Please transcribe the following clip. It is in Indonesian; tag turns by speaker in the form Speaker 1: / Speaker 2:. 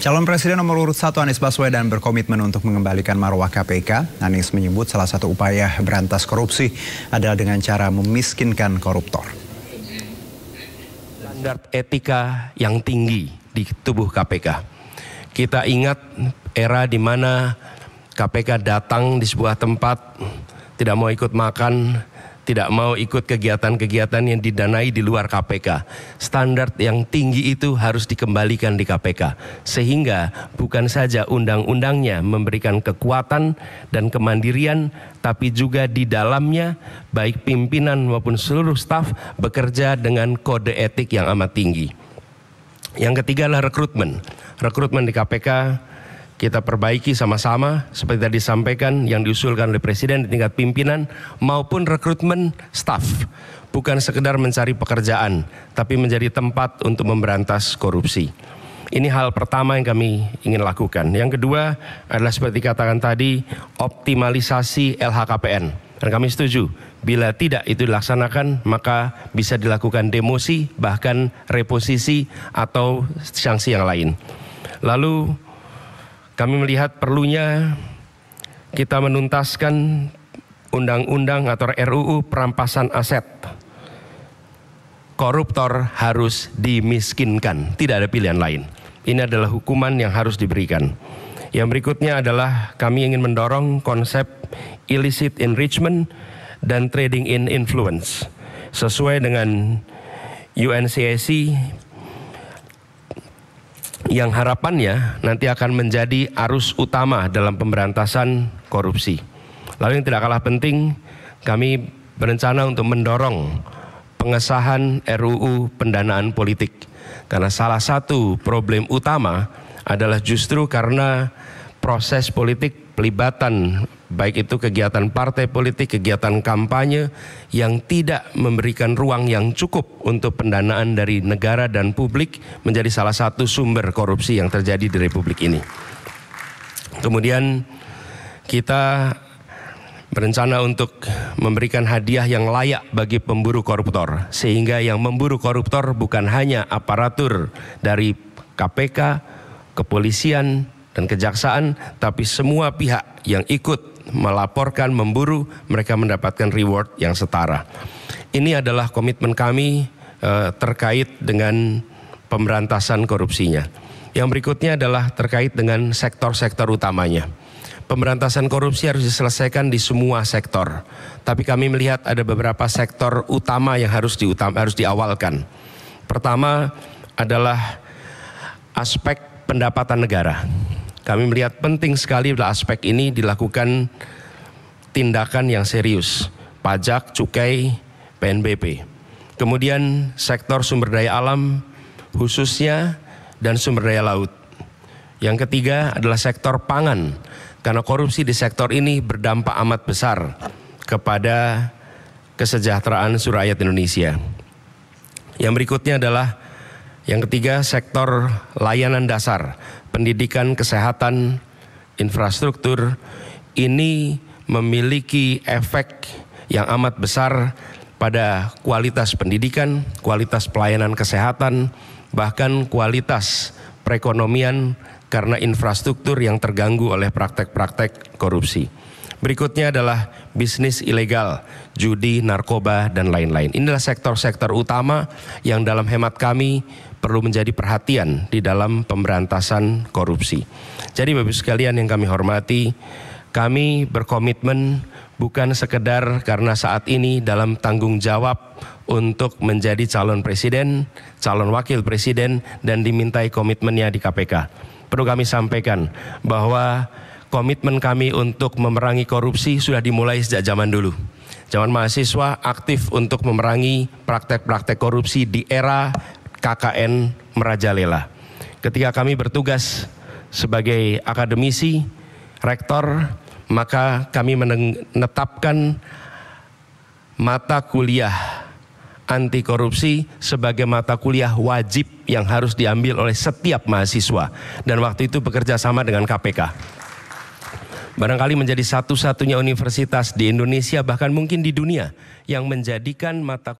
Speaker 1: Calon Presiden nomor urut 1 Anies Baswedan berkomitmen untuk mengembalikan marwah KPK. Anies menyebut salah satu upaya berantas korupsi adalah dengan cara memiskinkan koruptor. Standar etika yang tinggi di tubuh KPK. Kita ingat era di mana KPK datang di sebuah tempat, tidak mau ikut makan, tidak mau ikut kegiatan-kegiatan yang didanai di luar KPK. Standar yang tinggi itu harus dikembalikan di KPK, sehingga bukan saja undang-undangnya memberikan kekuatan dan kemandirian, tapi juga di dalamnya, baik pimpinan maupun seluruh staf bekerja dengan kode etik yang amat tinggi. Yang ketiga adalah rekrutmen. Rekrutmen di KPK kita perbaiki sama-sama seperti tadi disampaikan yang diusulkan oleh Presiden di tingkat pimpinan maupun rekrutmen staf. Bukan sekedar mencari pekerjaan, tapi menjadi tempat untuk memberantas korupsi. Ini hal pertama yang kami ingin lakukan. Yang kedua adalah seperti katakan tadi, optimalisasi LHKPN. Dan kami setuju, bila tidak itu dilaksanakan, maka bisa dilakukan demosi, bahkan reposisi atau sanksi yang lain. Lalu kami melihat perlunya kita menuntaskan undang-undang atau RUU perampasan aset. Koruptor harus dimiskinkan, tidak ada pilihan lain. Ini adalah hukuman yang harus diberikan. Yang berikutnya adalah kami ingin mendorong konsep illicit enrichment dan trading in influence sesuai dengan UNCIC yang harapannya nanti akan menjadi arus utama dalam pemberantasan korupsi. Lalu yang tidak kalah penting, kami berencana untuk mendorong pengesahan RUU pendanaan politik. Karena salah satu problem utama adalah justru karena proses politik pelibatan baik itu kegiatan partai politik, kegiatan kampanye yang tidak memberikan ruang yang cukup untuk pendanaan dari negara dan publik menjadi salah satu sumber korupsi yang terjadi di republik ini. Kemudian kita berencana untuk memberikan hadiah yang layak bagi pemburu koruptor sehingga yang memburu koruptor bukan hanya aparatur dari KPK, kepolisian, dan kejaksaan, tapi semua pihak yang ikut melaporkan, memburu, mereka mendapatkan reward yang setara. Ini adalah komitmen kami eh, terkait dengan pemberantasan korupsinya. Yang berikutnya adalah terkait dengan sektor-sektor utamanya. Pemberantasan korupsi harus diselesaikan di semua sektor, tapi kami melihat ada beberapa sektor utama yang harus diutam, harus diawalkan. Pertama adalah aspek pendapatan negara kami melihat penting sekali dalam aspek ini dilakukan tindakan yang serius, pajak, cukai, PNBP. Kemudian sektor sumber daya alam khususnya dan sumber daya laut. Yang ketiga adalah sektor pangan karena korupsi di sektor ini berdampak amat besar kepada kesejahteraan seluruh rakyat Indonesia. Yang berikutnya adalah yang ketiga sektor layanan dasar pendidikan, kesehatan, infrastruktur ini memiliki efek yang amat besar pada kualitas pendidikan, kualitas pelayanan kesehatan, bahkan kualitas perekonomian karena infrastruktur yang terganggu oleh praktek-praktek korupsi. Berikutnya adalah bisnis ilegal, judi, narkoba, dan lain-lain. Inilah sektor-sektor utama yang dalam hemat kami perlu menjadi perhatian di dalam pemberantasan korupsi. Jadi Bapak sekalian yang kami hormati, kami berkomitmen bukan sekedar karena saat ini dalam tanggung jawab untuk menjadi calon presiden, calon wakil presiden, dan dimintai komitmennya di KPK. Perlu kami sampaikan bahwa komitmen kami untuk memerangi korupsi sudah dimulai sejak zaman dulu. Zaman mahasiswa aktif untuk memerangi praktek-praktek korupsi di era KKN merajalela. Ketika kami bertugas sebagai akademisi, rektor, maka kami menetapkan mata kuliah anti korupsi sebagai mata kuliah wajib yang harus diambil oleh setiap mahasiswa dan waktu itu bekerja sama dengan KPK barangkali menjadi satu-satunya universitas di Indonesia bahkan mungkin di dunia yang menjadikan mata